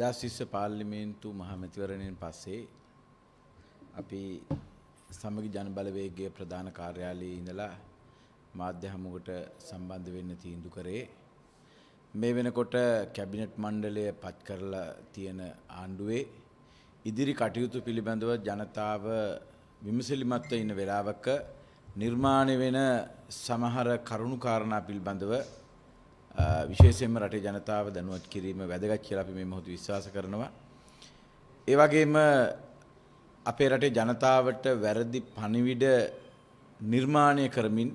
දෙදස්විස්ස පාර්ලිමේන්තු මහමැතිවරණයෙන් පස්සේ අපි සමගි ජනබලවේගේ ප්‍රධාන කාර්යාලයේ ඉඳලා මාධ්‍ය හමුවට සම්බන්ධ වෙන්න තීන්දු කරේ. මේ වෙනකොට කැබිනට් මණ්ඩලය පත් කරලා තියෙන ආණ්ඩුවේ ඉදිරි කටයුතු පිළිබඳව ජනතාව විමසිලිමත්ව ඉන්න වෙලාවක නිර්මාණය වෙන සමහර කරුණු කාරණා පිළිබඳව විශේෂයෙන්ම රටේ ජනතාව දැනුවත් කිරීම වැදගත් කියලා අපි මේ මොහොතේ විශ්වාස කරනවා. ඒ වගේම අපේ රටේ ජනතාවට වැරදි පණිවිඩ නිර්මාණය කරමින්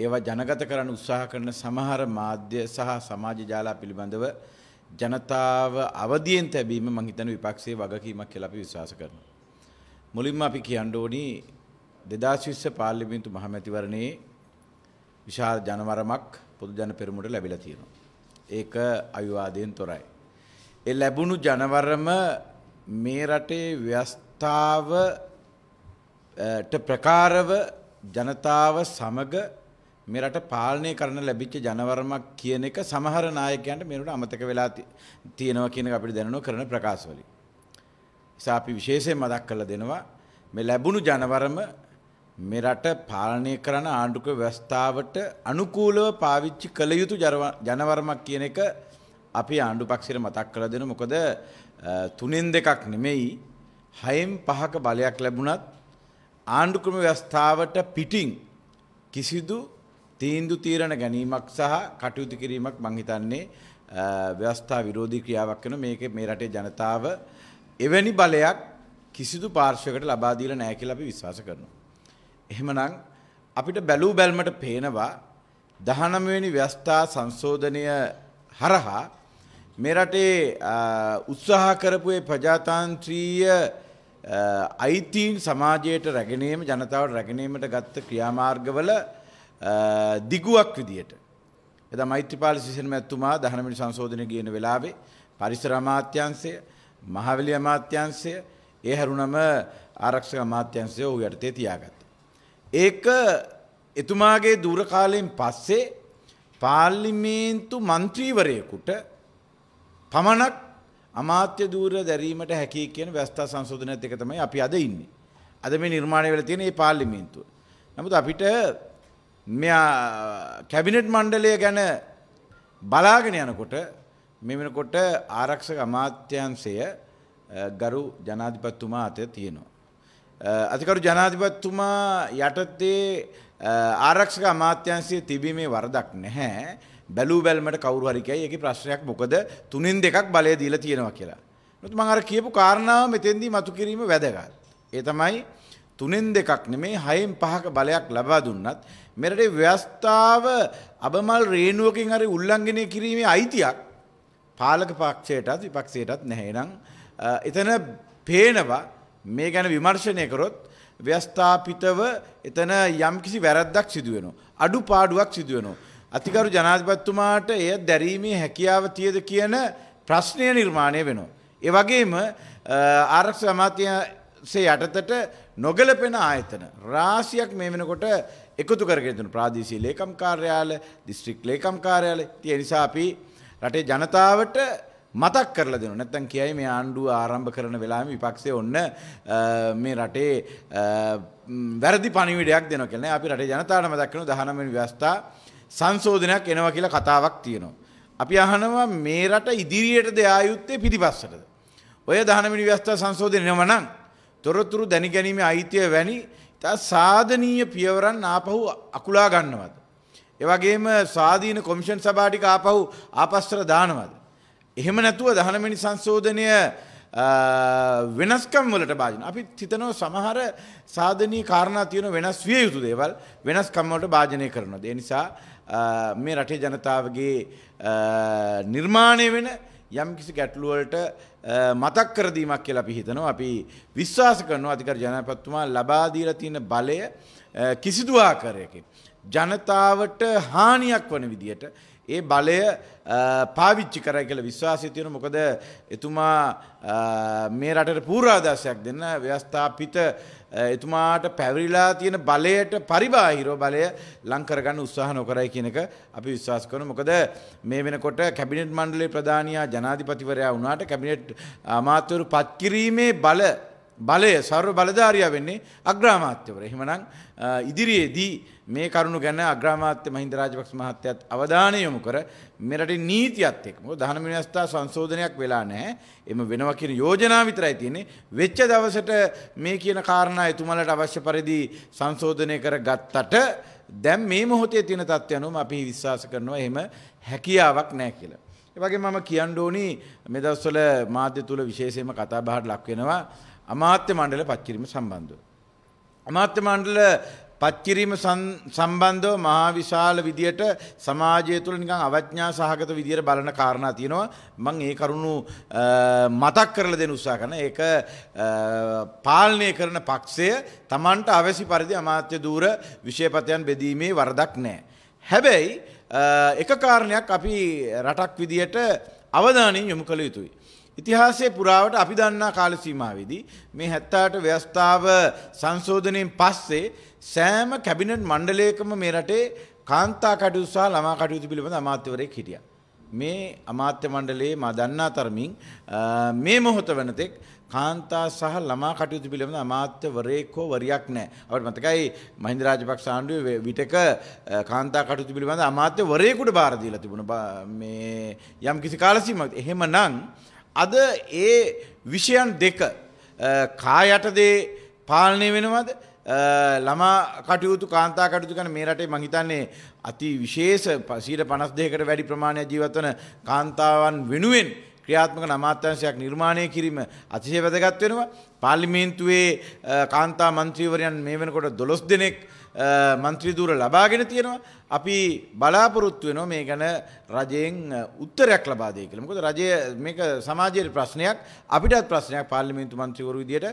ඒවා ජනගත කරන්න උත්සාහ කරන සමහර මාධ්‍ය සහ සමාජ ජාලා පිළිබඳව ජනතාව අවදියෙන් තැබීම මං හිතන විපක්ෂයේ වගකීමක් කියලා අපි විශ්වාස කරනවා. මුලින්ම අපි කියන්න ඕනි 2020 පාර්ලිමේන්තු මහමැතිවරණයේ විශාල ජනවරමක් පොදු ජන පෙරමුණට ලැබිලා තියෙනවා. ඒක අවිවාදයෙන් තොරයි. ඒ ලැබුණු ජනවරම මේ රටේ ව්‍යස්ථාව ප්‍රකාරව ජනතාව සමග මේ රට පාලනය කරන ලැබිච්ච ජනවරමක් කියන එක සමහර නායකයන්ට මේකට අමතක වෙලා තියෙනවා කියන එක අපිට දැනනවා කරන ප්‍රකාශවලින්. ඉතින් අපි විශේෂයෙන් මතක් කරලා දෙනවා මේ ලැබුණු ජනවරම මෙරට පාලනය කරන ආණ්ඩුක ව්‍යවස්ථාවට අනුකූලව පාවිච්චි කළ යුතු ජනවර්මක් කියන එක අපි ආණ්ඩු පක්ෂයට මතක් කළ දෙන මොකද තුනෙන් දෙකක් නෙමෙයි හයෙන් පහක බලයක් ලැබුණත් ආණ්ඩුක්‍රම ව්‍යවස්ථාවට පිටින් කිසිදු තීන්දු තීරණ ගැනීමක් සහ කටයුතු කිරීමක් මං හිතන්නේ ව්‍යවස්ථා විරෝධී ක්‍රියාවක් වෙන මේක මේ රටේ ජනතාව එවැනි බලයක් කිසිදු පාර්ශවයකට ලබා දීලා නැහැ කියලා අපි විශ්වාස කරනවා එහෙමනම් අපිට බැලූ බැල්මට පේනවා 19 වෙනි ව්‍යස්ථා සංශෝධනය හරහා මේ රටේ උත්සාහ කරපු ඒ ප්‍රජාතන්ත්‍රීය අයිතීන් සමාජයට රැගෙනීම ජනතාවට රැගෙනීමට ගත්ත ක්‍රියාමාර්ගවල දිගුවක් විදියට. එදා මෛත්‍රීපාල සිසෙන මැතිතුමා 19 වෙනි සංශෝධනය කියන වෙලාවේ පරිසර අමාත්‍යාංශය, මහවැලි අමාත්‍යාංශය, ඒ හැරුණම ආරක්ෂක අමාත්‍යංශය ඔහු යටතේ තියාගත්තා. ඒක එතුමාගේ දුරකාලයෙන් පස්සේ පාර්ලිමේන්තු මන්ත්‍රීවරයකුට පමණක් අමාත්‍ය දූර දැරීමට හැකි කියන ව්‍යස්ථා සංශෝධනයත් එක තමයි අපි අද ඉන්නේ. අද මේ නිර්මාණය වෙලා තියෙන මේ පාර්ලිමේන්තුව. නමුත් අපිට මෙයා කැබිනට් මණ්ඩලය ගැන බලාගෙන යනකොට මේ වෙනකොට ආරක්ෂක අමාත්‍යංශය ගරු ජනාධිපතිතුමා අතේ තියෙනවා. අතිකරු ජනාධිපත්තුමා යටත්තේ ආරක්ෂක අමාත්‍යන්සේ තිබීමේ වරදක් නැහැ බැලූ බැල්මට කවරු හරිකයි එක ප්‍රශ්නයක් මොකද තුනින් දෙකක් බලය දීලා තියෙනවා කියලා. නොතු මං අර කියපු කාරණාව මෙතෙන්දී මතු කිරීම වැදගත්. ඒ තමයි තුනෙන් දෙකක් නෙමේ හයෙන් පහක බලයක් ලබා දුන්නත් මෙරටේ ව්‍යවස්ථාව අබමල් රේණුවකින් හරි උල්ලංඝනය කිරීමේ අයිතියක් පාලක පක්ෂයටත් විපක්ෂයටත් නැහැ. එතන පේනවා මේ ගැන විමර්ශනය කරොත් ව්‍යස්ථාපිතව එතන යම්කිසි වැරද්දක් සිදුවෙනවා. අඩු පාඩුවක් සිදුවෙනවා. අතිකරු ජනාධිපත්තුමාට එය දැරීමේ හැකියාව තියද කියන ප්‍රශ්නය නිර්මාණය වෙනවා. ඒ වගේම ආරක්ෂ අමාත්‍යසේ යටතට නොගලපෙන ආයතන රාසියක් මේ වෙනකොට එකතු කරගෙනතුන ප්‍රාදේශීය ලේකම් කාර්යාල, දිස්ත්‍රික් ලේකම් කාර්යාල, ඒ නිසා අපි රටේ ජනතාවට මතක් කරලා දෙනවා. නැත්තම් කියයි මේ ආණ්ඩුව ආරම්භ කරන වෙලාවෙම විපක්ෂය ඔන්න මේ රටේ වැරදි පණිවිඩයක් දෙනවා කියලා. අපි රටේ ජනතාවට මතක් කරනවා 19 වෙනි ව්‍යවස්ථා සංශෝධනයක් එනවා කියලා කතාවක් තියෙනවා. අපි අහනවා මේ රට ඉදිරියටද ආයුත්තේ පිටිපස්සටද? ඔය 19 වෙනි ව්‍යවස්ථා සංශෝධනය එනවා නම් තොරතුරු දැනගැනීමේ අයිතිය වැනි ඉතා සාධනීය පියවරන් ආපහු අකුලා ගන්නවද? එවගේම ස්වාධීන කොමිෂන් සභාටික ආපහු ආපස්සර දානවද. එහෙම නැතුව දහනමනි සංශෝධනය වෙනස්කම් වලට භාජන. අපි හිතනව සමහර සාධනී කාරණා තියෙන වෙනස් විය යුතු දේවල් වෙනස්කම් වලට භාජනය කරනවා. ඒ නිසා මේ රටේ ජනතාවගේ නිර්මාණය වෙන යම් කිසි ගැටලු වලට මතක් කර දීමක් කියලා අපි හිතනවා. අපි විශ්වාස කරනවා අධිකර ජනාධිපතිතුමා ලබා දීලා තියෙන බලය කිසිදු ආකාරයකින් ජනතාවට හානියක් වන විදියට ඒ බලය පාවිච්චි කර කියල විශ්වාසය තියෙන මොකද එතුමා මේ රටට පූරාදශයක් දෙන්න ව්‍යවස්ථාපිත එතුමාට පැවරිලා තියෙන බලයට පරිබාහිරෝ බලය ලංකරගන්න උත්සාහ නොකරයි කියනක අපි විශ්වාස කරන මොකද මේ වෙනකොට කැබිනට් මණ්ඩලේ ප්‍රධානයා ජනාධිපතිවරයා වුණාට කැබිනට් අමාත්‍යවරු පත්කිරීමේ බල බලය සර්ව බලධාරයා වෙන්නේ අග්‍රාමාත්‍යවර. එහෙමනම් ඉදිරියේදී මේ කරුණු ගැන අග්‍රාමාත්‍ය මහින්ද රාජපක්ෂ මහත්තයත් අවධානය යොමු කර මෙරටේ නීතියත් එක්ක මොකද දහන විනස්ථා සංශෝධනයක් වෙලා නැහැ. එම වෙනවා කියන යෝජනා විතරයි තියෙන්නේ. වෙච්ච දවසට මේ කියන කාරණා එතුමලට අවශ්‍ය පරිදි සංශෝධනය කර ගත්තට දැන් මේ මොහොතේ තියෙන තත්ත්වය අනුව අපි විශ්වාස කරනවා එහෙම හැකියාවක් නැහැ කියලා. ඒ වගේ මම කියන්න ඕනි මේ දවස්වල මාධ්‍ය තුල විශේෂයෙන්ම කතා බහට ලක් වෙනවා අමාත්‍ය මණ්ඩල පත්කිරීම සම්බන්ධව. අමාත්‍ය මණ්ඩල පත්කිරීම සම්බන්ධව මහා විශාල විදියට සමාජය තුළ නිකං අවඥා සහගත විදියට බලන කාරණා තියෙනවා මං ඒ කරුණු මතක් කරලා දෙන උත්සාහ කරන ඒක පාලනය කරන පක්ෂය Tamanට අවැසි පරිදි අමාත්‍ය දූර විෂයපතයන් බෙදීමේ වරදක් නැහැ. හැබැයි එක කාරණයක් අපි රටක් විදියට අවධානයෙන් යොමු කළ යුතුයි. ඉතිහාසයේ පුරාවට අපි දන්නා කාල සීමාවේදී මේ 78 ව්‍යවස්ථාව සංශෝධනයෙන් පස්සේ සෑම කැබිනට් මණ්ඩලයකම මේ රටේ කාන්තා කටයුතු සහ ළමා කටයුතු පිළිබඳ අමාත්‍යවරයෙක් හිටියා. මේ අමාත්‍ය මණ්ඩලයේ මා දන්නා තරමින් මේ මොහොත වෙනතෙක් කාන්තා සහ ළමා කටයුතු පිළිබඳ අමාත්‍යවරයෙක් හෝ වරියක් නැහැ. අපිට මතකයි මහින්ද රාජපක්ෂ ආණ්ඩුවේ විටක කාන්තා කටයුතු පිළිබඳ අමාත්‍යවරයෙකුට බාර දීලා තිබුණා. මේ යම් කිසි කාල සීමාවක්. එහෙමනම් අද ඒ විෂයන් දෙක කායටදේ පාලනය වෙනවද ළමා කටයුතු කාන්තා කටයුතු කරන මේ රටේ මං හිතන්නේ අති විශේෂ 152කට වැඩි ප්‍රමාණයක් ජීවත් වන කාන්තාවන් වෙනුවෙන් ක්‍රියාත්මක නමාත්‍යංශයක් නිර්මාණය කිරීම අතිශය වැදගත් වෙනවා පාර්ලිමේන්තුවේ කාන්තා මන්ත්‍රීවරයන් මේ වෙනකොට 12 දෙනෙක් මන්ත්‍රීදූර ලබාගෙන තියෙනවා. අපි බලාපොරොත්තු වෙනවා මේ ගැන රජයෙන් උත්තරයක් ලබා දෙයි කියලා. මොකද රජය මේක සමාජයේ ප්‍රශ්නයක් අපිටත් ප්‍රශ්නයක් පාර්ලිමේන්තු මන්ත්‍රීවරු විදියට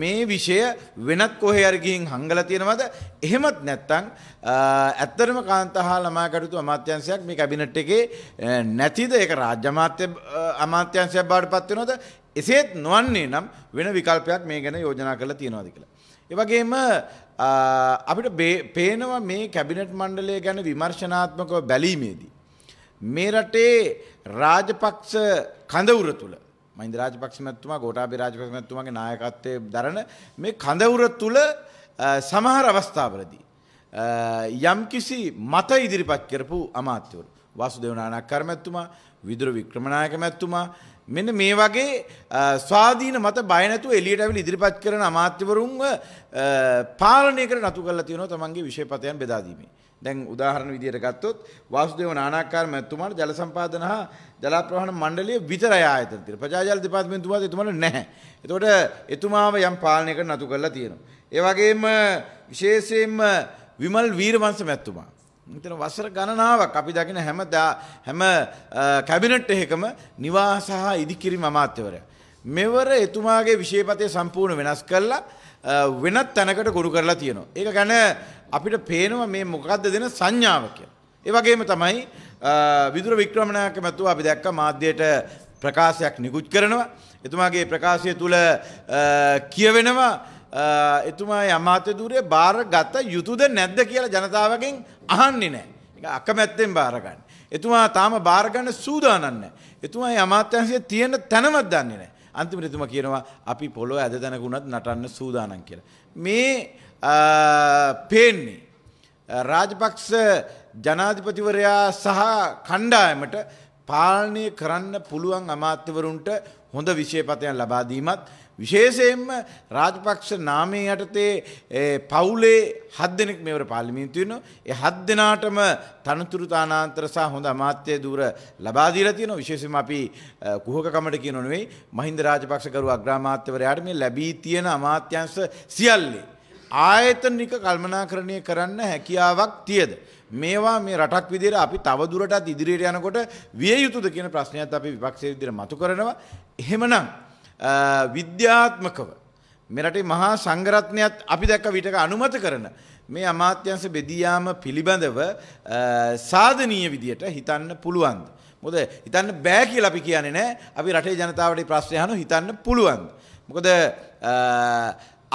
මේ විෂය වෙනත් කොහේ හරි ගිහින් හංගලා තියෙනවද? එහෙමත් නැත්නම් ඇත්තටම කාන්තාහා ළමා කටයුතු අමාත්‍යාංශයක් මේ කැබිනට් එකේ නැතිද? ඒක රාජ්‍ය අමාත්‍ය අමාත්‍යාංශයක් බවට පත් වෙනවද? එසේත් නොවන්නේ නම් වෙන විකල්පයක් මේ ගැන යෝජනා කරලා තියෙනවද කියලා. ඒ වගේම අපිට පේනවා මේ කැබිනට් මණ්ඩලය ගැන විමර්ශනාත්මකව බැලීමේදී. මේ රටේ රාජපක්ෂ කඳවුර තුළ මහින්ද රාජපක්ෂ මැතිතුමා ගෝඨාභය රාජපක්ෂ මැතිතුමාගේ නායකත්වයේ දරන මේ කඳවුර තුළ සමහර අවස්ථාවලදී යම්කිසි මත ඉදිරිපත් කරපු අමාත්‍යවරු වාසුදේව නානක්කාර මැතිතුමා විදුර වික්‍රමනායක මැතිතුමා මෙන්න මේ වගේ ස්වාධීන මත බයනැතු එලියට ඇවිල් ඉදිරිපත් කරන අමාත්‍යවරුන්ව පාලනය කර නතු කරලා තියෙනවා තමන්ගේ විශේෂපතයන් බෙදා දීමේ. දැන් උදාහරණ විදියට ගත්තොත් වාසුදේව නානාකාර මැතිතුමාට ජල සම්පාදන හා ජල ප්‍රවාහන මණ්ඩලය විතරයි ආයතන තියෙන. ප්‍රජාජල දෙපාර්තමේන්තුවත් එතුමාට නැහැ. එතකොට එතුමාව යම් පාලනය කර නතු කරලා තියෙනවා. ඒ වගේම විශේෂයෙන්ම විමල් වීරවංශ මැතිතුමා මෙතන වසර ගණනාවක් අපි දකින හැම හැම කැබිනට් එකකම නිවාස සහ ඉදිකිරීම අමාත්‍යවරය. මෙවර එතුමාගේ විශේෂපතය සම්පූර්ණ වෙනස් කරලා වෙනත් තැනකට ගොඩු කරලා තියෙනවා. ඒක ගැන අපිට පේනවා මේ මොකද්ද දෙන සංඥාව කියලා. ඒ වගේම තමයි විදුර වික්‍රමනායක මැතුව අපි දැක්ක මාධ්‍යයට ප්‍රකාශයක් නිකුත් කරනවා. එතුමාගේ ප්‍රකාශය තුල කියවෙනවා එතුමා යමාත්‍යදූරය භාර ගත්ත යුතුද නැද්ද කියලා ජනතාවකින් අහන්නෙ නෑ. අකමැත්තෙන් භාරගන්න. එතුමා තාම භාරගන්න සූදානන්න. එතුමා අමාත්‍යන්සිය තියෙන තැනවත් දන්නේ නෑ. අන්තිමට එතුම කියනවා අපි පොළො ඇද දැනකුණත් නටන්න සූදානම් කියලා. මේ පේන්නේ. රාජපක්ෂ ජනාධිපතිවරයා සහ කණ්ඩායමට පාලනය කරන්න පුළුවන් අමාත්‍යවරුන්ට හොඳ විශේපතයන් ලබා දීමත් විශේෂයෙන්ම රාජපක්ෂ නාමය යටතේ පවුලේ හත් දෙනෙක් මෙවර පාර්ලිමේන්තු වෙනවා. ඒ හත් දෙනාටම තනතුරු තානාන්තර සහ හොඳ අමාත්‍ය ධූර ලබා දීලා තියෙනවා. විශේෂයෙන්ම අපි කුහක කමට කියනෝ නෙවෙයි මහින්ද රාජපක්ෂ කරු අග්‍රාමාත්‍යවරයාට මේ ලැබී තියෙන අමාත්‍යංශ සියල්ලේ ආයතනික කල්මනාකරණය කරන්න හැකියාවක් තියද. මේවා මේ රටක් විදිර අපි තවදුරටත් ඉදිරියට යනකොට විය යුතුද කියන ප්‍රශ්නයත් අපි විපක්ෂය විදිර මතු කරනවා. එහෙමනම් විද්‍යාත්මකව. මෙරටේ මහා සංගරත්නයත් අපි දැක්ක විටක අනුමත කරන. මේ අමාත්‍යංශ බෙදියාම පිළිබඳව සාධනීය විදියට හිතන්න පුළුවන්ද. මොද හිතන්න බෑ කියලා අපි කියන්නේ නෑ අපි රටේ ජනතාවට ප්‍රශ්නයහනු හිතන්න පුළුවන්ද. මොකද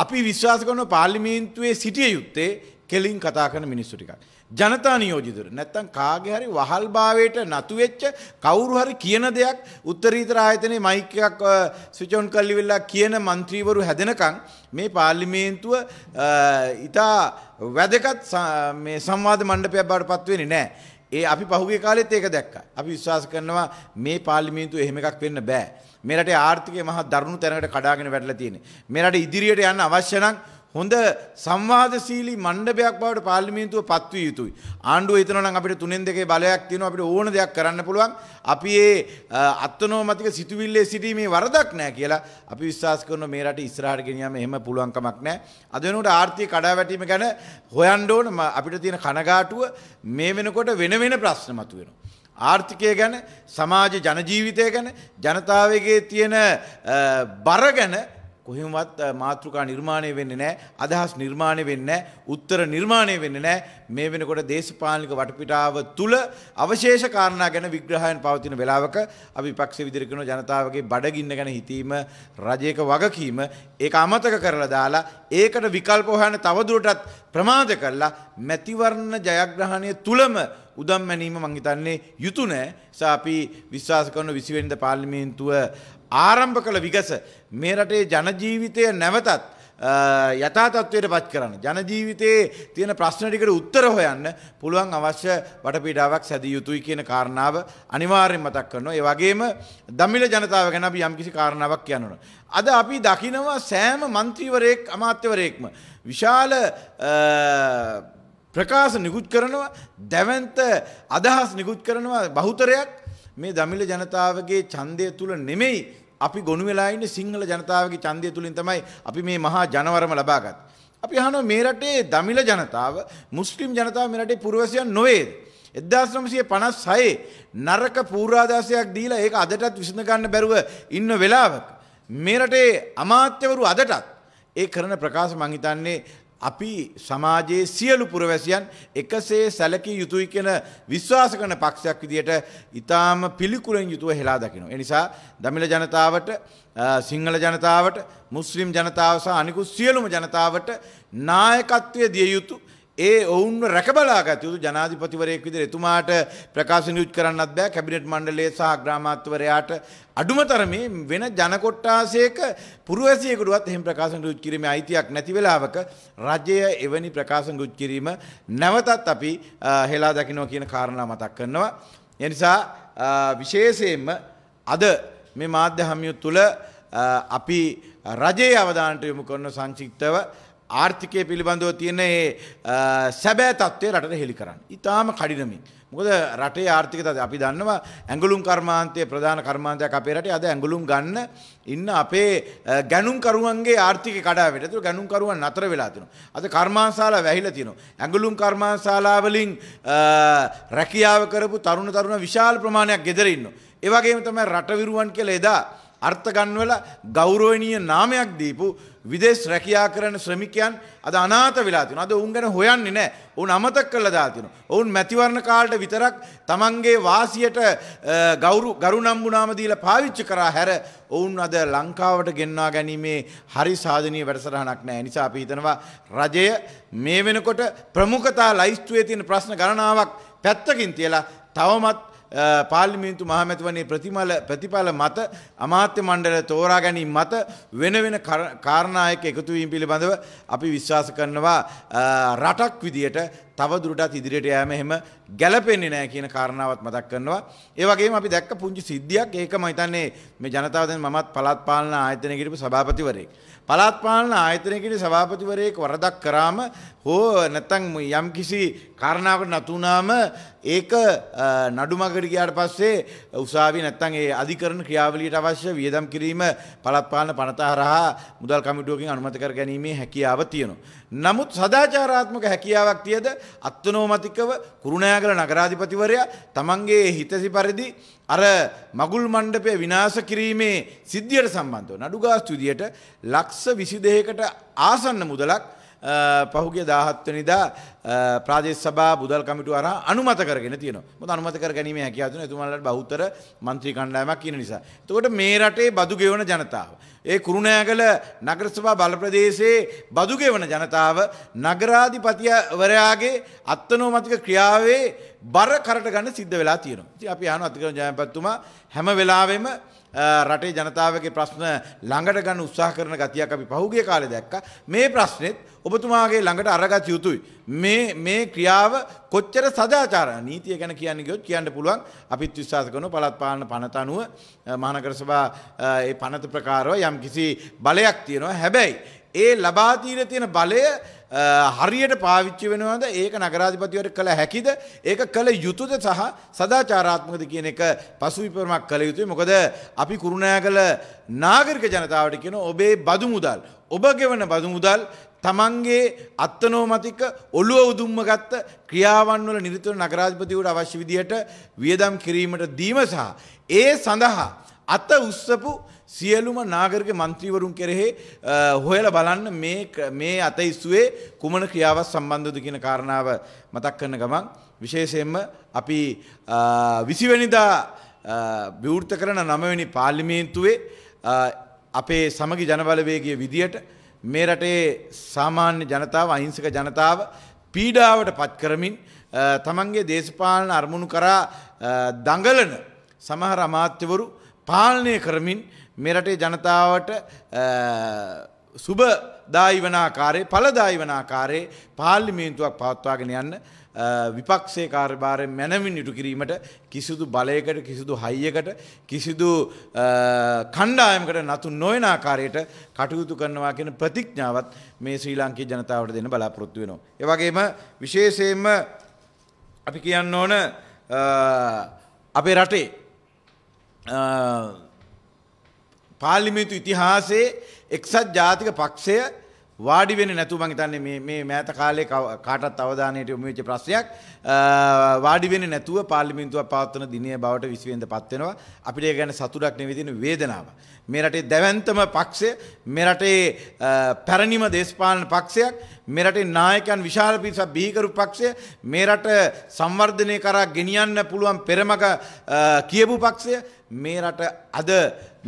අපි විශ්වාස කරන පාර්ලිමේන්තුවේ සිටිය යුත්තේ කෙලින් කතා කරන මිනිස්සු ටිකක්. ජනතා නියෝජිතර නැත්තම් කාගේ හරි වහල්භාවයට නතු වෙච්ච කවුරු හරි කියන දෙයක් උත්තරීතර ආයතනයේ මයික් එකක් ස්විච් ඔන් කරලිවිලා කියන മന്ത്രിවරු හැදෙනකන් මේ පාර්ලිමේන්තුව ඊට වැදගත් මේ සංවාද මණ්ඩපයක් බවට පත් වෙන්නේ නැහැ. ඒ අපි පහුගිය කාලෙත් ඒක දැක්කා. අපි විශ්වාස කරනවා මේ පාර්ලිමේන්තුව එහෙම එකක් වෙන්න බෑ. මෙරට ආර්ථිකය මහ දරුණු තැනකට කඩාගෙන වැටලා තියෙන්නේ. මෙරට ඉදිරියට යන්න අවශ්‍ය නම් හොඳ සංවාදශීලී මණ්ඩපයක් බවට පාර්ලිමේන්තුව පත්විය යුතුයි. ආණ්ඩුව හිතනවා නම් අපිට තුනෙන් දෙකේ බලයක් තියෙනවා අපිට ඕන දෙයක් කරන්න පුළුවන්. අපි ඒ අත්නෝමතික සිතුවිල්ලේ සිටීමේ වරදක් නැහැ කියලා අපි විශ්වාස කරනවා මේ රට ඉස්සරහට ගෙනියන්න එහෙම පුළුවන් කමක් නැහැ. අද වෙනකොට ආර්ථික කඩාවැටීම ගැන හොයන්න ඕන අපිට තියෙන කනගාටුව මේ වෙනකොට වෙන වෙන ප්‍රශ්න මතුවෙනවා. ආර්ථිකය ගැන සමාජ ජනජීවිතය ගැන ජනතාවගේ තියෙන බර ගැන කොහෙමත් මාතෘකා නිර්මාණය වෙන්නේ නෑ අදහස් නිර්මාණය වෙන්න උත්තර නිර්මාණය වෙන්න නෑ මේ වෙනකොට දේශපාලික වටපිටාව තුළ අවශේෂ කාරණා ගැන විග්‍රහයන් පවතින වෙලාවක අපි පක්ෂ විදිරකෙන ජනතාවගේ බඩගින්න ගැන හිතීම රජයක වගකීම ඒ අමතක කරලා දාලා ඒකට විකල්ප හොයන තවදුරටත් ප්‍රමාද කරලා මැතිවරණ ජයග්‍රහණය තුළම උදම් මැනීම මං හිතන්නේ යුතු නෑ. අපි විශ්වාස කරන 20 වෙනිදා පාර්ලිමේන්තුව ආරම්භ කළ විගස මේ රටේ ජන ජීවිතය නැවතත් යථා තත්ත්වයට පත් කරන්න. ජන ජීවිතයේ තියෙන ප්‍රශ්න ටිකට උත්තර හොයන්න පුළුවන් අවශ්‍ය වටපිටාවක් සැදිය යුතුයි කියන කාරණාව අනිවාර්යෙන් මතක් කරනවා. ඒ වගේම දමිළ ජනතාව ගැන අපි යම්කිසි කාරණාවක් කියනවා. අද අපි දකිනවා සෑම മന്ത്രിවරයෙක් අමාත්‍යවරයෙක්ම විශාල ප්‍රකාශ නිකුත් කරනවා දැවන්ත අදහස් නිකුත් කරනවා බහුතරයක් මේ දමිල ජනතාවගේ ඡන්දය තුල නෙමෙයි අපි ගොනු වෙලා ඉන්නේ සිංහල ජනතාවගේ ඡන්දය තුලින් තමයි අපි මේ මහා ජනවරම ලබාගත්තේ. අපි අහනවා මේ රටේ දමිල ජනතාව මුස්ලිම් ජනතාව මේ රටේ පුරවැසියන් නොවේද? 1956 නරක පූර්වාදර්ශයක් දීලා ඒක අදටත් විසඳ ගන්න බැරුව ඉන්න වෙලාවක මේ රටේ අමාත්‍යවරු අදටත් ඒ කරන ප්‍රකාශ මං හිතන්නේ අපි සමාජයේ සියලු පුරවැසියන් එකසේ සැලකිය යුතුයි කියන විශ්වාස කරන පක්ෂයක් විදියට ඊටාම පිළිකුලෙන් යුතුව හෙලා දකිනවා. ඒ නිසා දමිළ ජනතාවට, සිංහල ජනතාවට, මුස්ලිම් ජනතාව සහ අනිකුත් සියලුම ජනතාවට නායකත්වය දිය යුතු ඒ ඔවුන්ව රැකබලාගත යුතු ජනාධිපතිවරයෙක් විදිහට එතුමාට ප්‍රකාශ නියුත් කරන්නත් බෑ කැබිනට් මණ්ඩලයේ සහ අග්‍රාමාත්‍යවරයාට අඩුම තරමේ වෙන ජන කොට්ටාසයක පුරවැසියෙකුටවත් එහෙම ප්‍රකාශ නියුත් කිරීමේ අයිතියක් නැති වෙලාවක රජය එවැනි ප්‍රකාශ නියුත් කිරීම නැවතත් අපි හෙලා දකිනවා කියන කාරණා මතක් කරනවා ඒ නිසා විශේෂයෙන්ම අද මේ මාධ්‍ය හමියු තුල අපි රජයේ අවධානයට යොමු කරන සංක්ෂිප්තව ආර්ථිකය පිළිබඳව තියෙන ඒ සැබෑ තත්ත්වය රටට හෙළි කරන්න. ඉතාම කඩිනමින්. මොකද රටේ ආර්ථික තත්ත්වය අපි දන්නවා ඇඟලුම් කර්මාන්තයේ ප්‍රධාන කර්මාන්තයක් අපේ රටේ අද ඇඟලුම් ගන්න ඉන්න අපේ ගැණුම් කරුවන්ගේ ආර්ථික කඩාවට. ඒක ගැණුම් කරුවන් නතර වෙලා තිනවා. අද කර්මාන්තශාලා වැහිලා තිනවා. ඇඟලුම් කර්මාන්තශාලා වලින් රැකියාව කරපු තරුණ තරුණ විශාල ප්‍රමාණයක් ගෙදර ඉන්නවා. ඒ වගේම තමයි රට විරුවන් කියලා එදා අර්ථගන්වල ගෞරෝණීය නාමයක් දීපු විදේශ රැකයා කරන ශ්‍රමිකයන් අද අනාත වෙලා තියෙනවා. අද ඔවුන් ගැන හොයන්නේ නැහැ. ඔවුන් අමතක කරලා දා තියෙනවා. ඔවුන් මැතිවරණ කාලට විතරක් තමන්ගේ වාසියට ගෞරු ගරුනම්බු නාම දීලා පාවිච්චි කරා හැර ඔවුන් අද ලංකාවට ගෙන්වා ගැනීමේ හරි සාධනීය වැඩසටහනක් නැහැ. නිසා අපි හිතනවා රජය මේ වෙනකොට ප්‍රමුඛතා ලයිස්තුවේ තියෙන ප්‍රශ්න ගණනාවක් පැත්තකින් තියලා තවමත් පාර්ලිමින්තු මහමැතිවන්නේ ප්‍රතිමල ප්‍රතිඵල මත අමාත්‍ය මණ්ඩල තෝරා ගැනීම මත වෙන වෙන කාරණායක එකතුවීම් පිළිබඳව අපි විශ්වාස කරනවා රටක් විදියට තව දුරටත් ඉදිරියට යෑම එහෙම ගැලපෙන්නේ නැහැ කියන කාරණාවත් මතක් කරනවා. ඒ වගේම අපි දැක්ක පුංචි සිද්ධියක් ඒකම හිතන්නේ මේ ජනතාව දැන් මමත් පළාත් පාලන ආයතනයේ හිටපු සභාපතිවරයෙක්. පළාත් පාලන ආයතනයේ හිටි සභාපතිවරයෙක් වරදක් කරාම හෝ නැත්නම් යම් කිසි කාරණාවකට නතුණාම ඒක නඩුමකට ගියාට පස්සේ උසාවි නැත්නම් ඒ අධිකරණ ක්‍රියාවලියට අවශ්‍ය වියදම් කිරීම පළාත් පාලන පනත හරහා මුදල් කමිටුවකින් අනුමත කර ගැනීමේ හැකියාව තියෙනවා. නමුත් සදාචාරාත්මක හැකියාවක් තියද අත්වනෝමතිකව කුරුණෑගල නගරාධිපතිවරයා තමන්ගේ හිතසි පරිදි අර මගුල් මණ්ඩපය විනාශ කිරීමේ සිද්ධියට සම්බන්ධව නඩුගාස්තුදියට ලක්ෂ විසි දෙයකට ආසන්න මුදලක් පහුගේ දාහත්වනිදා ප්‍රාදේශ සභා බුදල් කමිටු අර අනුමත කරගෙන තියෙන මොත අනුමත කර ගැනීම හැකියාතුන එතුමාලට බෞතර මන්ත්‍රී කණ්ඩායමක් කියන නිසා. එතකොට මේ රටේ බදු ගෙවන ජනතාව. ඒ කුරුණෑගල නගර සභා බල ප්‍රදේශයේ බදු ගෙවන ජනතාව නගරාධිපතිවරයාගේ අත්නෝමතික ක්‍රියාවේ බර කරට ගන්න සිද්ධ වෙලා තියෙනවා. ඉතින් අපි අහන අධිකරණ ජයපතිතුමා හැම වෙලාවෙම රටේ ජනතාවගේ ප්‍රශ්න ළඟට ගන්න උත්සාහ කරන ගතියක් අපි පහුගිය කාලේ දැක්කා. මේ ප්‍රශ්නෙත් ඔබතුමාගේ ළඟට අරගත යුතුයි. මේ මේ ක්‍රියාව කොච්චර සදාචාර නීතිය ගැන කියන්නේ ගියොත් කියන්න පුළුවන්. අපිත් විශ්වාස කරනවා පළාත් පාලන පනත අනුව මහනගර සභා ඒ පනත ප්‍රකාරව යම්කිසි බලයක් තියෙනවා. හැබැයි ඒ ලබාතීර තියෙන බලය හරියට පාවිච්චි වෙනවද ඒක නගරාධිපතිවට කළ හැකිද ඒක කළ යුතුද සහ සදාචාරාත්මකද කියන එක පසුවිපරමක් කළ යුතුයි මොකද අපි කුරුණෑ කළ නාගරික ජනතාවට කියන ඔබේ බදු මුදල් ඔබ ගෙවන බදු මුදල් තමන්ගේ අත්තනෝමතික ඔළුව උදුම්ම ගත්ත ක්‍රියාවන් වල නිරතුර නගරාධිපතිවට අවශ්‍ය විදියට වියදම් කිරීමට දීම සහ ඒ සඳහා අත උස්සපු සියලුම නාගරික මන්ත්‍රීවරුන් කෙරෙහි හොයල බලන්න මේ අත ඉස්සුවේ කුමන ක්‍රියාවත් සම්බන්ධද කියන කාරණාව මතක් කරන ගමන් විශේෂයෙන්ම අපි විසිවැනිදා විවෘත කරන නමවැනි පාර්ලිමේන්තුවේ අපේ සමගි ජනබලවේගිය විදියට මේ රටේ සාමාන්‍ය ජනතාව අහිංසක ජනතාව පීඩාවට පත් කරමින් තමන්ගේ දේශපාලන අරමුණු කරා දඟලන සමහර අමාත්‍යවරු පාලනය කරමින් මෙරටේ ජනතාවට සුභ දායි වනාකාරේ පලදායි වනාකාරේ පාල්ලිමේන්තුවක් පවත්වාගෙන යන්න විපක්ෂේ කාර්භාරය මැනවින් ඉටු කිරීමට කිසිදු බලයකට කිසිදු හයියකට කිසිදු කණ්ඩායමකට නතු නොයනාකාරයට කටයුතු කරනවා කියෙන ප්‍රතිඥාවත් මේ ශ්‍රී ලාංකී ජනතාවට දෙන බලාපොරොත්තු වෙනවා. ඒවගේම විශේෂයෙන්ම අපි කියන්න ඕන අපේ රටේ පාර්ලිමේන්තු ඉතිහාසයේ එක්සත් ජාතික පක්ෂය වාඩි වෙන්නේ නැතුව මං හිතන්නේ මේ මේ මෑත කාලේ කාටත් අවධානයට යොමු වෙච්ච ප්‍රශ්නයක් වාඩිවෙන නැතුව පාලිමින්තුව පවත්වන දිනය බවට විසිවෙන්ද පත්වෙනවා අපිට ගැන සතුරක් නෙවිදින වේදනාව. මෙරටේ දැවන්තම පක්ෂය මෙරටේ පැරණිම දේශපාලන පක්ෂයක් මෙරටේ නායකන් විශාල පිරිස බිහිකරු පක්ෂය මේරට සංවර්ධනය කරා ගෙනියන්න පුළුවන් පෙරමක කියපු පක්ෂය මේරට අද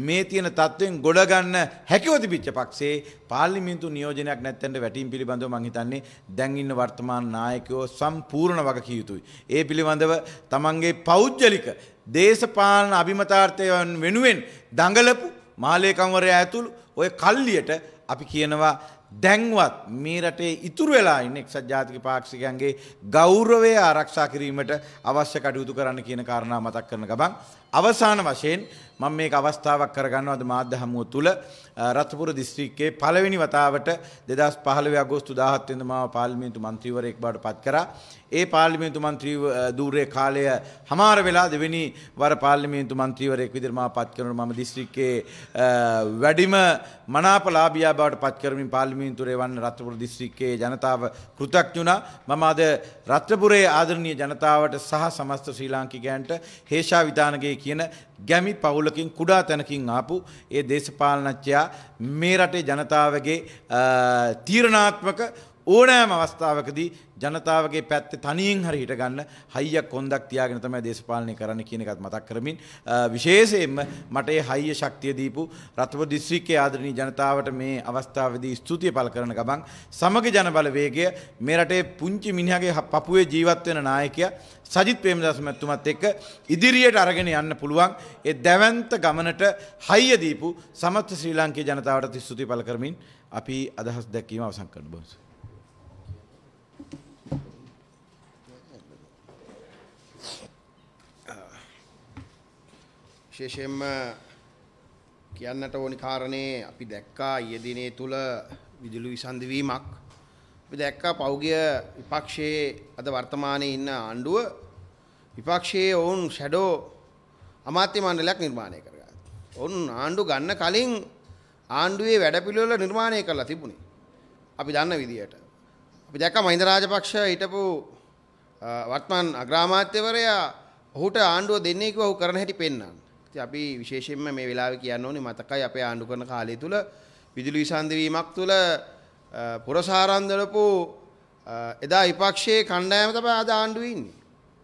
මේ තියෙන තත්ත්වෙන් ගොඩගන්න හැකිවති පිච්ච පක්ෂේ පාලිමින්තු නියෝජනයක් නැත්තැට වැටීම් පිළිබඳව මහිතන්නේ දැන්ඉන්න වර්තමාන නායකයෝ සම්පූර්ණ වග කිය යුතුයි. ඒ පිළිබඳව තමන්ගේ පෞද්ගලික දේශපාලන අභිමතාර්ථයන් වෙනුවෙන් දඟලපු මාලේකම්වරයා ඇතුළු ඔය කල්ලියට අපි කියනවා දැන්වත් මේ රටේ ඉතුරු වෙලා ඉන්න එක්සත් ජාතික පාක්ෂිකයන්ගේ ගෞරවය ආරක්ෂා කිරීමට අවශ්‍ය කටයුතු කරන්න කියන කාරණා මතක් කරන ගමන් අවසාන වශයෙන් මම මේක අවස්ථාවක් කරගන්නවද මාධ්‍ය හමුව තුළ රත්පුර දිස්ත්‍රික්කයේ පළවෙනි වතාවට 2015 අගෝස්තු 17 වෙනිදා මාව පාර්ලිමේන්තු මන්ත්‍රීවරයෙක් බවට පත් කරා. ඒ පාර්ලිමේන්තු මන්ත්‍රී ධූරයේ කාලය හමාර වෙලා දෙවෙනි වර පාර්ලිමේන්තු මන්ත්‍රීවරයෙක් විදිහට මාව පත් කරනකොට මම දිස්ත්‍රික්කයේ වැඩිම මනාපලාභියා බවට පත් කරමින් පාර්ලිමේන්තුවේ වන්න රත්පුර දිස්ත්‍රික්කයේ ජනතාව කෘතඥුණා. මම අද රත්පුරේ ආදරණීය ජනතාවට සහ සමස්ත ශ්‍රී ලාංකිකයන්ට හේෂා විධානකයේ කියන ගැමි පවුලකින් කුඩා තැනකින් ආපු ඒ දේශපාලනච්චයා මේ රටේ ජනතාවගේ තීරණාත්මක ඕනෑම අවස්ථාවකදී ජනතාවගේ පැත්තේ තනියෙන් හරි හිටගන්න හයියක් කොන්දක් තියාගෙන තමයි දේශපාලනය කරන්න කියන එකත් මතක් කරමින් විශේෂයෙන්ම මට ඒ හයිය ශක්තිය දීපු රත්ව දිස්ත්‍රික්කයේ ආදරණීය ජනතාවට මේ අවස්ථාවේදී ස්තුතිය පළ කරන ගමන් සමග ජනබල වේගය මේ රටේ පුංචි මිනිහාගේ පපුවේ ජීවත් වෙන නායකයා සජිත් ප්‍රේමදාස මැතිතුමත් එක්ක ඉදිරියට අරගෙන යන්න පුළුවන් ඒ දැවැන්ත ගමනට හයිය දීපු සමස්ත ශ්‍රී ලාංකේය ජනතාවට ස්තුතිය පළ කරමින් අපි අදහස් දැක්වීම අවසන් කරන්න බොහොම විශේෂයෙන්ම කියන්නට ඕනි කාරණේ අපි දැක්කා ඊයේ දිනේ තුල විදුලි විසන්ධි වීමක් අපි දැක්කා පෞගිය විපක්ෂයේ අද වර්තමානයේ ඉන්න ආණ්ඩුව විපක්ෂයේ ඔවුන් ෂැඩෝ අමාත්‍ය මණ්ඩලයක් නිර්මාණය කරගත්තා. ඔවුන් ආණ්ඩු ගන්න කලින් ආණ්ඩුවේ වැඩපිළිවෙල නිර්මාණය කරලා තිබුණේ. අපි දන්න විදියට. අපි දැක්කා මහින්ද රාජපක්ෂ හිටපු වර්තමාන අග්‍රාමාත්‍යවරයා ඔහුට ආණ්ඩුව දෙන්නේ කිව්ව ඔහු කරන හැටි පෙන්වන්න. ඉතින් අපි විශේෂයෙන්ම මේ වෙලාවේ කියන්න ඕනේ මතකයි අපේ ආණ්ඩු කරන කාලය තුල විදුලි විසන්ධි වීමක් තුල පුරසාරන්දලපු එදා විපක්ෂයේ කණ්ඩායම තමයි අද ආණ්ඩුවේ ඉන්නේ.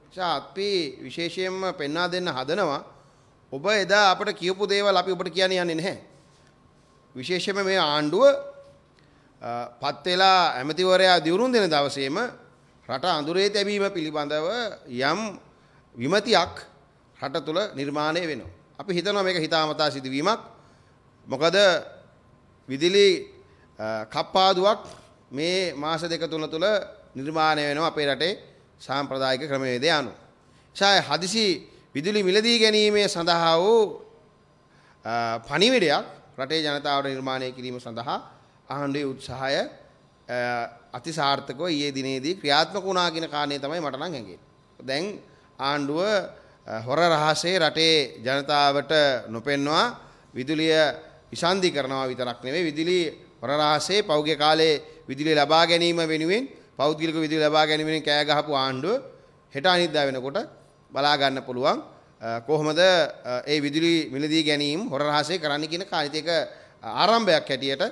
නිසා අපි විශේෂයෙන්ම පෙන්වා දෙන්න හදනවා ඔබ එදා අපට කියපු දේවල් අපි ඔබට කියන්න යන්නේ නැහැ. විශේෂයෙන්ම මේ ආණ්ඩුව පත් වෙලා ඇමතිවරයා දිවුරුන් දෙන දවසේම රට අඳුරේ තැබීම පිළිබඳව යම් විමතියක් රට තුළ නිර්මාණය වෙනවා. අපි හිතනවා මේක හිතාමතා සිදුවීමක්. මොකද විදුලි කප්පාදුවක් මේ මාස දෙක තුන තුළ නිර්මාණය වෙනවා අපේ රටේ සාම්ප්‍රදායික ක්‍රමවේදය අනුව. ඡාය හදිසි විදුලි මිලදී ගැනීමේ සඳහා වූ පණිවිඩයක් රටේ ජනතාවට නිර්මාණය කිරීම සඳහා ආණ්ඩුවේ උත්සාහය අතිසාර්ථකව ඊයේ දිනේදී ක්‍රියාත්මක වුණා කියන කාරණේ තමයි මට නම් හැඟෙන්නේ. දැන් ආණ්ඩුව හොර රහසේ රටේ ජනතාවට නොපෙන්වා විදුලිය විසන්ධි කරනවා විතරක් නෙවෙයි විදුලි හොර රහසේ පෞගේ කාලේ විදුලිය ලබා ගැනීම වෙනුවෙන් පෞද්ගලික විදුලිය ලබා ගැනීම වෙනුවෙන් කෑ ගහපු ආණ්ඩුව හෙට අනිද්දා වෙනකොට බලා ගන්න පුළුවන් කොහොමද ඒ විදුලි මිලදී ගැනීම හොර රහසේ කරන්න කියන කාරිතයක ආරම්භයක් හැටියට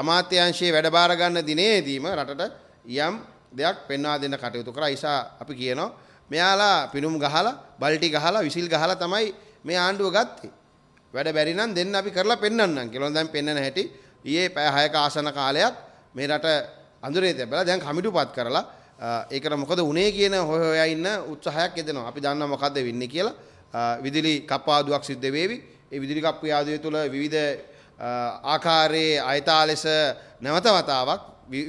අමාත්‍යංශයේ වැඩබාර ගන්න දිනේදීම රටට යම් දෙයක් පෙන්වා දෙන්න කටයුතු කරා. ඒසා අපි කියනවා මෙයාලා පිනුම් ගහලා බල්ටි ගහලා විසිල් ගහලා තමයි මේ ආණ්ඩුව ගත්තේ. වැඩ බැරි නම් දෙන්න අපි කරලා පෙන්වන්නම් කියලා. දැන් පෙන්වන හැටි ඊයේ පැය 6ක ආසන කාලයක් මේ රට අඳුරේ තැබලා දැන් කමිටුපත් කරලා ඒකට මොකද උනේ කියන හොය හොයා ඉන්න උත්සාහයක් යදෙනවා. අපි දන්නවා මොකද්ද වෙන්නේ කියලා. විදුලි කප්පාදුවක් සිද්ධ වෙවි. ඒ විදුලි කප්පාදුවේ තුල විවිධ ආකාරයේ අයථා ලෙස නැවත වතාවක්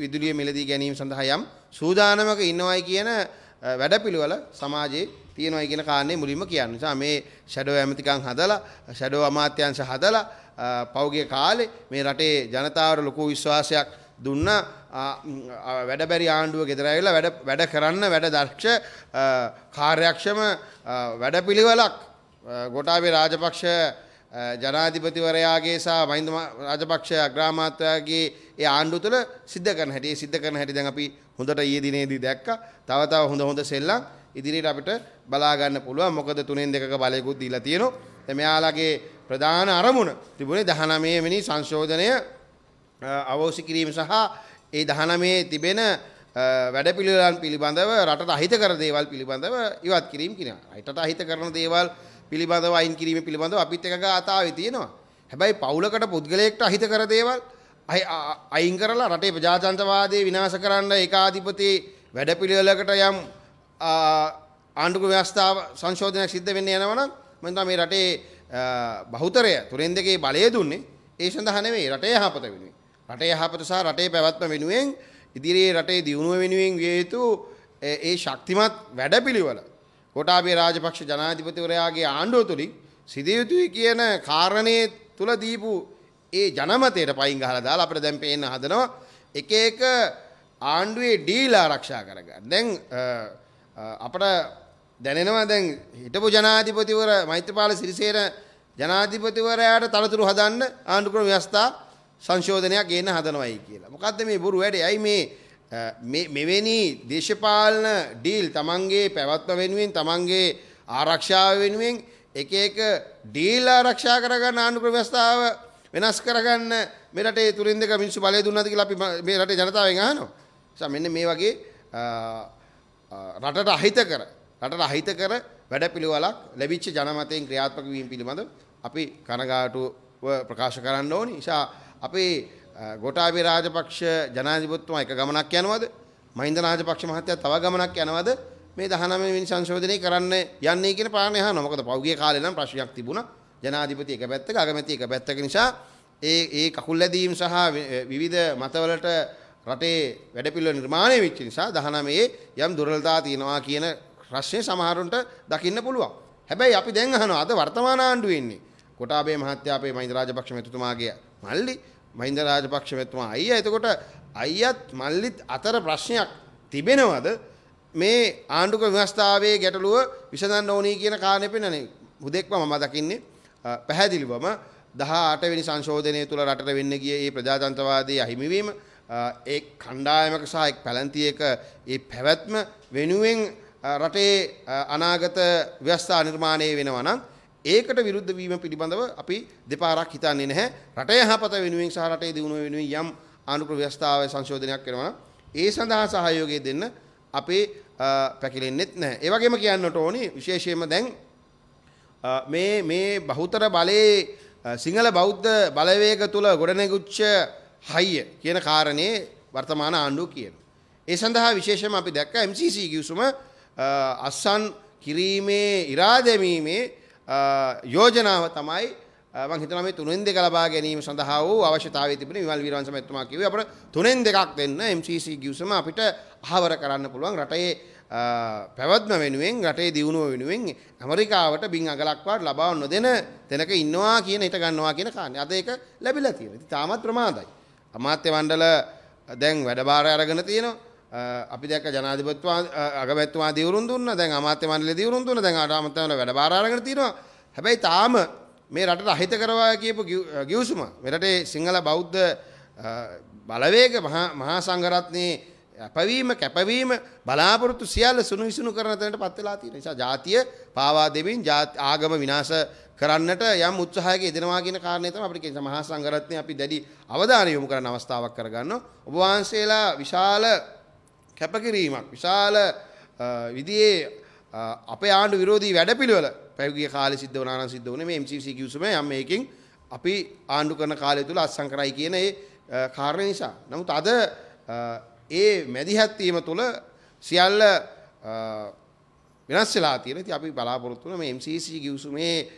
විදුලිය මිලදී ගැනීම සඳහා යම් සූදානමක ඉන්නවයි කියන වැඩපිළිවෙල සමාජයේ තියෙනවා කියන කාරණේ මුලින්ම කියන්නේ. නිසා මේ ෂැඩෝ ඇමතිකම් හදලා ෂැඩෝ අමාත්‍යාංශ හදලා පෞගේ කාලේ මේ රටේ ජනතාවට ලොකු විශ්වාසයක් දුන්න වැඩබැරි ආණ්ඩුව ගෙදරඇවෙලා වැඩ වැඩ කරන්න වැඩ දක්ෂ කාර්යක්ෂම වැඩපිළිවෙලක් ගොටාබේ රාජපක්ෂ ජනාධිපතිවරයාගේ සහ මහින්ද රාජපක්ෂ අග්‍රාමාත්‍යයාගේ ඒ ආණ්ඩුව තුළ සිද්ධ කරන හැටි. ඒ සිද්ධ කරන හැටි දැන් අපි හොඳට ඊයේ දිනේදී දැක්කා. තව තව හොඳ හොඳ සෙල්ලම් ඉදිරියට අපිට බලා ගන්න පුළුවන්. මොකද තුනෙන් දෙකක බලයකුත් දීලා තියෙනවා. දැන් මෙයාලගේ ප්‍රධාන අරමුණ තිබුණේ 19 වෙනි සංශෝධනය අවෝසි කිරීම සහ ඒ 19 තිබෙන වැඩපිළිවෙලන් පිළිබඳව රටට අහිත කර දේවල් පිළිබඳව ඉවත් කිරීම කියන. රටට අහිත කරන දේවල් පිළිබඳව අයින් කිරීම පිළිබඳව අපිත් එක ගාථාවේ තියෙනවා. හැබැයි පවුලකට පුද්ගලයෙක්ට අහිත කර දේවල් අයින් කරලා රටේ ප්‍රජාතන්ත්‍රවාදය විනාශ කරන්න ඒකාධිපති වැඩපිළිවෙලකට යම් ආණ්ඩුක ව්‍යවස්ථාව සංශෝධනයක් සිද්ධ වෙන්න යනවනම් මම හිතනවා මේ රටේ බහුතරය තුරෙන් දෙකේ බලය දුන්නේ ඒ සඳහා නෙවෙයි රටේ යහපත වෙනුවෙන්. රටේ යහපත සහ රටේ පැවැත්ම වෙනුවෙන් ඉදිරියේ රටේ දියුණුව වෙනුවෙන් විය යුතු ඒ ශක්තිමත් වැඩපිළිවෙල කොටාබේ රාජපක්ෂ ජනාධිපතිවරයාගේ ආණ්ඩුව තුලින් සිදිය යුතුයි කියන කාරණේ තුල දීපු ඒ ජනමතයට පයින් ගහලා දාලා අපිට දැන් පේන්න හදනවා එක එක ආණ්ඩුවේ ඩීල් ආරක්ෂා කරගන්න. දැන් අපට දැනෙනවා දැන් හිටපු ජනාධිපතිවර මෛත්‍රපාල සිරිසේන ජනාධිපතිවරයාට තනතුරු හදන්න ආණ්ඩුක්‍රම ව්‍යවස්ථා සංශෝධනයක් ගේන්න හදනවයි කියලා. මොකද්ද මේ බොරු වැඩේ? අයි මේ මෙවැනි දේශපාලන ඩීල් තමන්ගේ පැවැත්ම වෙනුවෙන් තමන්ගේ ආරක්ෂාව වෙනුවෙන් එක එක ඩීල් ආරක්ෂා කරගන්න ආණ්ඩුක්‍රම ව්‍යවස්ථාව වෙනස් කරගන්න මේ රටේ තුරින් දෙක මිනිස්සු බලය දුන්නාද කියලා අපි මේ රටේ ජනතාවෙන් අහනවා. නිසා මෙන්න මේ වගේ රටට අහිත කර රටට අහිත කර වැඩපිළිවෙලක් ලැබිච්ච ජනමතයෙන් ක්‍රියාත්මක වීම පිළිබඳව අපි කනගාටුව ප්‍රකාශ කරන්න ඕනි. නිසා අපේ ගෝඨාභය රාජපක්ෂ ජනාධිපතිතුමා එක ගමනක් යනවද? මහින්ද රාජපක්ෂ මහත්තයා තව ගමනක් යනවද? මේ 19 වෙනි සංශෝධනය කරන්න යන්නේ කියන පාරණේ අහනවා. මොකද පෞගිය කාලේ නම් ප්‍රශ්නයක් තිබුණා. ජනාධිපති එක පැත්තක අගමැති එක පැත්තක නිසා ඒ ඒ කකුල් ඇදීම් සහ විවිධ මතවලට රටේ වැඩපිළිවෙළ නිර්මාණය වෙච්ච නිසා 19 යම් දුර්වලතා තියෙනවා කියන ප්‍රශ්නේ සමහරුන්ට දකින්න පුළුවන්. හැබැයි අපි දැන් අහනවා අද වර්තමාන ආණ්ඩුවේ ඉන්නේ කොටාබේ මහත්තයා අපේ මහින්ද රාජපක්ෂ මෙතුමාගේ මල්ලි මහින්ද රාජපක්ෂ මෙතුමා අයියා එතකොට අයියත් මල්ලිත් අතර ප්‍රශ්නයක් තිබෙනවද මේ ආණ්ඩුක ව්‍යවස්ථාවේ ගැටලුව විසඳන්න ඕනි කියන කාරණේ පෙන්වන්නේ හුදෙක්ම මම දකින්නේ පැහැදිලිවම 18 වෙනි සංශෝධනය තුල රටට වෙන්න ගිය මේ ප්‍රජාතන්ත්‍රවාදී අහිමිවීම ඒ කණ්ඩායමක සහ එක් පැලැන්තියක ඒ පැවැත්ම වෙනුවෙන් රටේ අනාගත ව්‍යවස්ථා නිර්මාණය වෙනවා නම් ඒකට විරුද්ධ වීම පිළිබඳව අපි දෙපාරක් හිතන්නේ නැහැ රටේ යහපත වෙනුවෙන් සහ රටේ දියුණුව වෙනුවෙන් යම් ආනුකූල ව්‍යවස්ථාවේ සංශෝධනයක් වෙනවා නම් ඒ සඳහා සහයෝගය දෙන්න අපේ පැකිලෙන්නෙත් නැහැ ඒ වගේම කියන්නට ඕනි විශේෂයෙන්ම දැන් මේ මේ බහුතර බලයේ සිංහල බෞද්ධ බලවේග තුල ගොඩනැගුච්ච හයිය කියන කාරණේ වර්තමාන ආණ්ඩුව කියන. ඒ සඳහා විශේෂම අපි දැක්ක MCC ගිවිසුම අස්සන් කිරීමේ ඉරාදැමීමේ යෝජනාව තමයි මං හිතනවා මේ තුනෙන් දෙක ලබා ගැනීම සඳහා වූ අවශ්‍යතාවය තිබෙන විමල් වීරවංශ මහත්මයා කිව්වේ අපිට තුනෙන් දෙකක් දෙන්න MCC ගිවිසුම අපිට අහවර කරන්න පුළුවන් රටේ පැවැත්ම වෙනුවෙන් රටේ දියුණුව වෙනුවෙන් ඇමරිකාවට බින් අගලක්වත් ලබා නොදෙන තැනක ඉන්නවා කියන හිට ගන්නවා කියන කාරණේ. අද ඒක ලැබිලා තියෙනවා. ඉතින් තාමත් ප්‍රමාදයි. අමාත්‍ය මණ්ඩල දැන් වැඩභාරය අරගෙන තියෙනවා. අපි දැක්ක ජනාධිපතිතුමා අගමැතිතුමා දියුරුම් දුන්නා. දැන් අමාත්‍ය මණ්ඩලය දියුරුම් දුන්නා. දැන් අමාත්‍ය මණ්ඩල වැඩභාර අරගෙන තියෙනවා. හැබැයි තාම මේ රටට අහිත කරවා කියපු ගිවිසුම මේ රටේ සිංහල බෞද්ධ බලවේග මහා සංඝරත්නයේ අපවීම කැපවීම බලාපොරොත්තු සියල්ල සුනුවිසුණු කරන තැනට පත් වෙලා තියෙන නිසා ජාතිය පාවා දෙමින් ආගම විනාශ කරන්නට යම් උත්සාහයක යෙදෙනවා කියන කාරණේ තමයි අපිට කියන මහා සංඝරත්නය අපි දැඩි අවධානය යොමු කරන අවස්ථාවක් කරගන්නවා ඔබ වහන්සේලා විශාල කැපකිරීමක් විශාල විදියේ අපේ ආණ්ඩු විරෝධී වැඩපිළිවෙල පැවිගිය කාලේ සිද්ධ වුණා නම් සිද්ධ වුණේ මේ MCC කිව්සුමේ යම් මේකෙන් අපි ආණ්ඩු කරන කාලය තුල අත්සන් කරයි කියන ඒ කාරණේ නිසා නමුත් අද ඒ මැදිහත් වීම තුළ සියල්ල වෙනස් වෙලා තියෙන. ඉතින් අපි බලාපොරොත්තු වෙන මේ MCC ගිවිසුමේ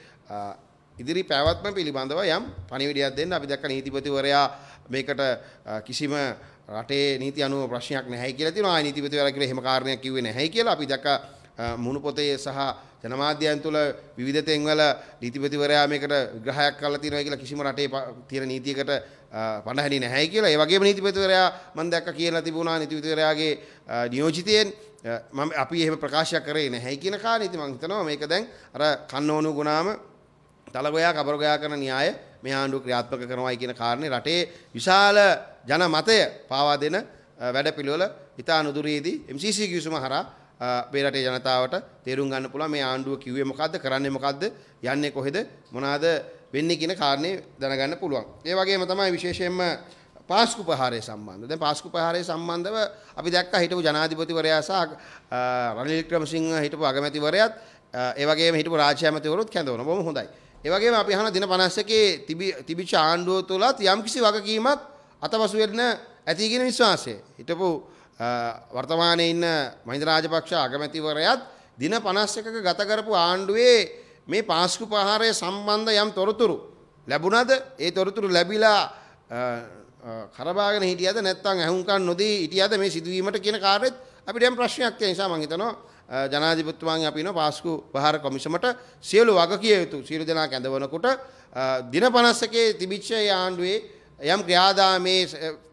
ඉදිරි පැවැත්ම පිළිබඳව යම් පණිවිඩයක් දෙන්න අපි දැක්ක නීතිපතිවරයා මේකට කිසිම රටේ නීති අනුව ප්‍රශ්නයක් නැහැ කියලා තියෙනවා. ආ නීතිපතිවරයා කියලා එහෙම කාරණයක් කිව්වේ නැහැ කියලා අපි දැක්ක මුණු පොතේ සහ ජනමාධ්‍යයන් තුළ විවිධ තෙන්වල නීතිපතිවරයා මේකට විග්‍රහයක් කරලා තියෙනවා කියලා කිසිම රටේ තියෙන නීතියකට පඩහැනි නැහැ කියලා ඒ වගේම නීතිපතිවරයා මම දැක්ක කියලා තිබුණා නීතිපතිවරයාගේ නියෝජිතයෙන් මම අපි එහෙම ප්‍රකාශයක් කරේ නැහැ කියන කාරණේ ඉතින් මම හිතනවා මේක දැන් අර කන්නෝණු ගුණාම තලගොයා කබරගොයා කරන න්‍යාය මේ ආණ්ඩුව ක්‍රියාත්මක කරනවායි කියන කාරණේ රටේ විශාල ජන මතය පාවා දෙන වැඩපිළිවෙල ඉතා නුදුරේදී MCC කිවිසුම හරහා මේ රටේ ජනතාවට තේරුම් ගන්න පුළුවන් මේ ආණ්ඩුව කිව්වේ මොකද්ද කරන්නේ මොකද්ද යන්නේ කොහෙද මොනවාද වෙන්නේ කියන කාරණේ දැනගන්න පුළුවන්. ඒ වගේම තමයි විශේෂයෙන්ම පාස්කුපහාරය සම්බන්ධ. දැන් පාස්කුපහාරය සම්බන්ධව අපි දැක්කා හිටපු ජනාධිපතිවරයා සහ රනිල් වික්‍රමසිංහ හිටපු අගමැතිවරයාත් ඒ වගේම හිටපු රාජ්‍ය ඇමතිවරුත් කැඳවන. බොහොම හොඳයි. ඒ වගේම අපි අහන දින 51 තිබි තිබිච්ච ආණ්ඩුව තුලත් යම්කිසි වගකීමක් අතපසු වෙන්න ඇති කියන විශ්වාසය. හිටපු වර්තමානයේ ඉන්න මහින්ද රාජපක්ෂ අගමැතිවරයාත් දින 51ක ගත කරපු ආණ්ඩුවේ මේ පාස්කු පහාරය සම්බන්ධ යම් තොරතුරු ලැබුණද ඒ තොරතුරු ලැබිලා කරබාගෙන හිටියද නැත්නම් ඇහුම්කන් නොදී හිටියද මේ සිදුවීමට කියන කාර්යෙත් අපිට යම් ප්‍රශ්නයක් තියෙන නිසා මම හිතනවා ජනාධිපතිතුමාගේ අපින පාස්කු පහාර කොමිසමට සියලු වගකිය යුතු සියලු දෙනා කැඳවනකොට දින 51 තිබිච්ච ආණ්ඩුවේ යම් ක්‍රියාදාමේ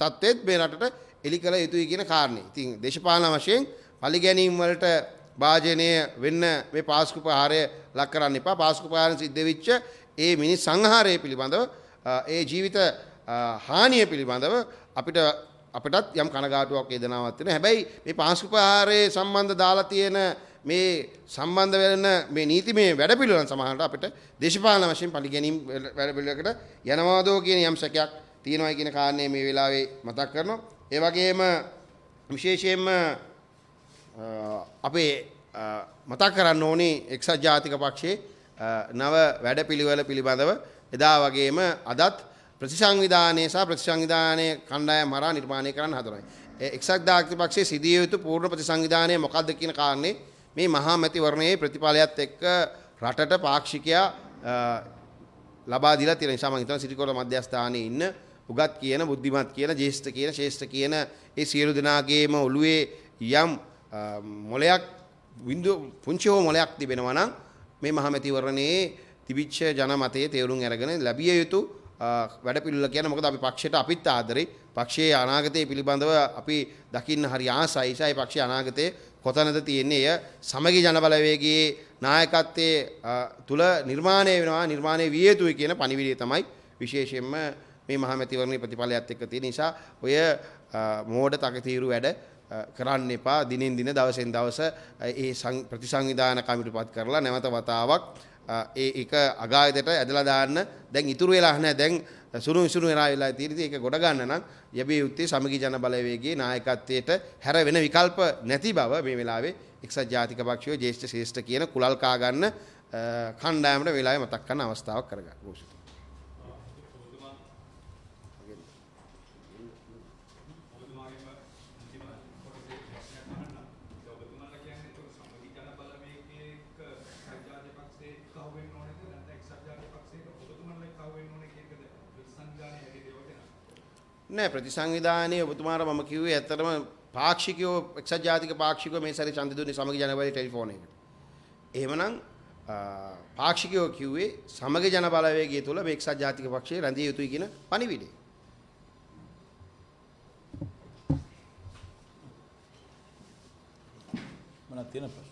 තත්ත්වෙත් මේ රටට එලි කළ යුතුයි කියන කාරණේ. ඉතින් දේශපාලන වශයෙන් පරිගැනීම් වලට භාජනය වෙන්න මේ පාස්කුපහාරය ලක් කරන්න එපා පාස්කුපහාරෙන් සිද්ධ වෙච්ච ඒ මිනිස් සංහාරය පිළිබඳව ඒ ජීවිත හානිය පිළිබඳව අපිට අපිටත් යම් කනගාටුවක් වේදනාවක් වෙන හැබැයි මේ පාස්කුපහාරයේ සම්බන්ධ දාලා තියෙන මේ සම්බන්ධ වෙන මේ නීතිමය වැඩපිළිවෙල සමහරට අපිට දේශපාලන වශයෙන් පිළිගැනීම් වැඩපිළිවෙලකට යනවාදෝ කියන යම් සැකයක් තියෙනවා කියන කාරණේ මේ වෙලාවේ මතක් කරනවා ඒ වගේම විශේෂයෙන්ම අපේ මතක් කරන්න ඕනේ එක්සත් ජාතික පක්ෂයේ නව වැඩපිළිවෙල පිළිබඳව එදා වගේම අදත් ප්‍රතිසංවිධානය සහ ප්‍රතිසංවිධානය කණ්ඩායම් හරහා නිර්මාණය කරන්න හදනවා. එක්සත් ජාතික පක්ෂයේ සිදිය යුතු පූර්ණ ප්‍රතිසංවිධානය මොකක්ද කියන කාරණේ මේ මහා මැතිවරණයේ ප්‍රතිඵලයත් එක්ක රටට පාක්ෂිකයා ලබා දීලා තියෙන නිසා මම හිතනවා සිරිකොළ මධ්‍යස්ථානයේ ඉන්න උගත් කියන බුද්ධිමත් කියන ජේෂ්ඨ කියන ශේෂ්ඨ කියන ඒ සියලු දෙනාගේම ඔළුවේ යම් මොලයක් බින්දු පුංචි හෝ මොලයක් තිබෙනවා නම් මේ මහමැතිවරණයේ තිබිච්ච ජනමතයේ තේරුම් අරගෙන ලැබිය යුතු වැඩපිළිවෙල කියන්නේ මොකද අපි පක්ෂයට අපිත් ආදරේ පක්ෂයේ අනාගතය පිළිබඳව අපි දකින්න හරි ආසයි ඒසයි පක්ෂයේ අනාගතය කොතනද තියෙන්නේ එය සමගි ජනබලවේගයේ නායකත්වයේ තුල නිර්මාණය වෙනවා නිර්මාණය විය යුතුයි කියන පණිවිඩය තමයි විශේෂයෙන්ම මේ මහමැතිවරණයේ ප්‍රතිඵලයත් එක්ක තියෙන නිසා ඔය මෝඩ තකතිරු වැඩ කරන්න එපා දිනෙන් දින දවසෙන් දවස ඒ ප්‍රතිසංවිධාන කමිටුපත් කරලා නැවත වතාවක් ඒ එක අගායතට ඇදලා දාන්න දැන් ඉතුරු වෙලා නැහැ දැන් සුණු විසුණු වෙලා වෙලා තියෙද්දි ඒක ගොඩ ගන්න නම් යැබිය යුත්තේ සමගි ජන බලවේගයේ නායකත්වයට හැර වෙන විකල්ප නැති බව මේ වෙලාවේ එක්සත් ජාතික පක්ෂයේ ජ්‍යෙෂ්ඨ ශ්‍රේෂ්ඨ කියන කුලල් කා ගන්න කණ්ඩායමට වෙලාවේ මතක් කරන අවස්ථාවක් කරගන්න. නෑ ප්‍රතිසංවිධානයේ ඔබතුමාට මම කිව්වේ ඇත්තටම පාක්ෂිකයෝ එක්සත් ජාතික පාක්ෂිකයෝ මේ සැරේ ඡන්ද දුන්නේ සමගි ජනබලයේ ටෙලිෆෝන් එකට. එහෙමනම් පාක්ෂිකයෝ කිව්වේ සමගි ජනබලවේගය තුල මේ එක්සත් ජාතික පක්ෂය රැඳිය යුතුයි කියන පණිවිඩය. මනක් තියෙන ප්‍රශ්න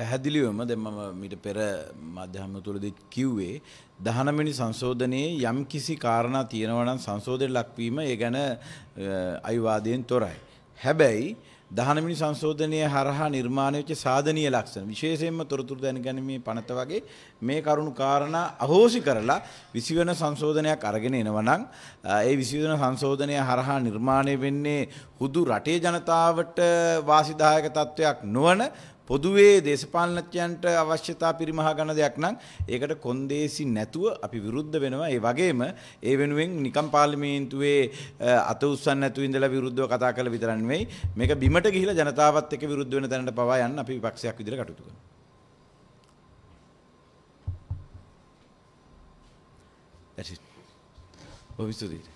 පැහැදිලිවම දැන් මම මීට පෙර මාධ්‍යම තුලදී කිව්වේ 19 වෙනි සංශෝධනයේ යම් කිසි කාරණා තියෙනවා නම් සංශෝධනයට ලක්වීම ඒ ගැන අයිවාදයෙන් තොරයි. හැබැයි 19 වෙනි සංශෝධනයේ හරහා නිර්මාණය වෙච්ච සාධනීය ලක්ෂණ විශේෂයෙන්ම තොරතුරු දැනගැනීමේ පනත වගේ මේ කරුණු කාරණා අහෝසි කරලා 20 වෙනි සංශෝධනයක් අරගෙන එනවා නම් ඒ 20 වෙනි සංශෝධනය හරහා නිර්මාණය වෙන්නේ හුදු රටේ ජනතාවට වාසිදායක තත්වයක් නොවන පොදුවේ දේශපාලනඥයන්ට අවශ්‍යතා පිරිමහා ගන්න දෙයක් නම් ඒකට කොන්දේසි නැතුව අපි විරුද්ධ වෙනවා ඒ වගේම ඒ වෙනුවෙන් නිකම් පාර්ලිමේන්තුවේ අත උස්සන්න නැතුව ඉඳලා විරුද්ධව කතා කරලා විතර නෙවෙයි මේක බිමට ගිහිලා ජනතාවත් එක්ක විරුද්ධ වෙන තැනට පවා යන්න අපි විපක්ෂයක් විදිහට කටයුතු කරනවා That's it. ඔබ විසුදීට